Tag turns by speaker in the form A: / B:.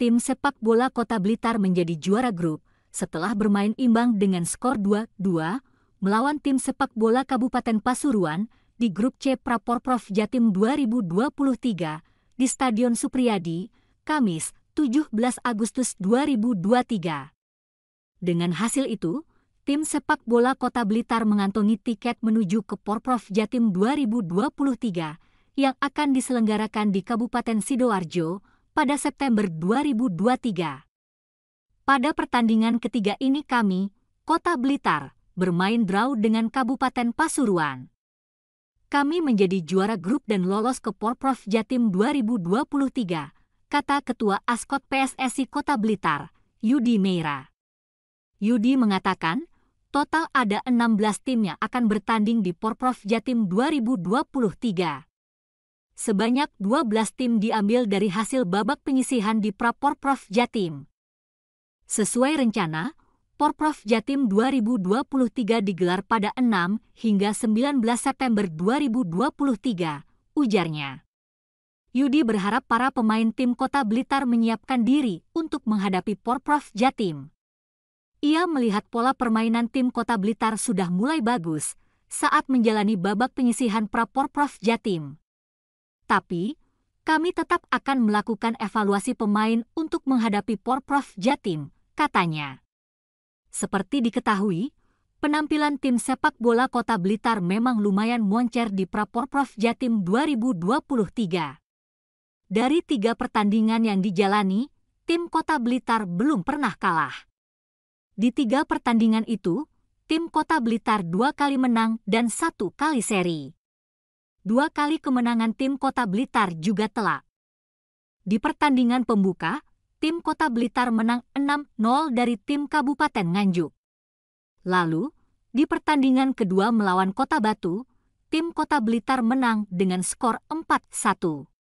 A: tim sepak bola Kota Blitar menjadi juara grup setelah bermain imbang dengan skor 2-2 melawan tim sepak bola Kabupaten Pasuruan di grup C Prapor Prof Jatim 2023 di Stadion Supriyadi, Kamis, 17 Agustus 2023. Dengan hasil itu, tim sepak bola Kota Blitar mengantongi tiket menuju ke Porprov Jatim 2023 yang akan diselenggarakan di Kabupaten Sidoarjo, pada September 2023. Pada pertandingan ketiga ini kami, Kota Blitar, bermain draw dengan Kabupaten Pasuruan. Kami menjadi juara grup dan lolos ke Porprov Jatim 2023, kata Ketua Askot PSSI Kota Blitar, Yudi Meira. Yudi mengatakan, total ada 16 tim akan bertanding di Porprov Jatim 2023 sebanyak 12 tim diambil dari hasil babak penyisihan di Praporprov Jatim. Sesuai rencana, Porprov Jatim 2023 digelar pada 6 hingga 19 September 2023, ujarnya. Yudi berharap para pemain tim Kota Blitar menyiapkan diri untuk menghadapi Porprov Jatim. Ia melihat pola permainan tim Kota Blitar sudah mulai bagus saat menjalani babak penyisihan pra Praporprov Jatim. Tapi, kami tetap akan melakukan evaluasi pemain untuk menghadapi Porprov Jatim, katanya. Seperti diketahui, penampilan tim sepak bola Kota Blitar memang lumayan moncer di Praporprov Jatim 2023. Dari tiga pertandingan yang dijalani, tim Kota Blitar belum pernah kalah. Di tiga pertandingan itu, tim Kota Blitar dua kali menang dan satu kali seri dua kali kemenangan tim Kota Blitar juga telak. Di pertandingan pembuka, tim Kota Blitar menang 6-0 dari tim Kabupaten Nganjuk. Lalu, di pertandingan kedua melawan Kota Batu, tim Kota Blitar menang dengan skor 4-1.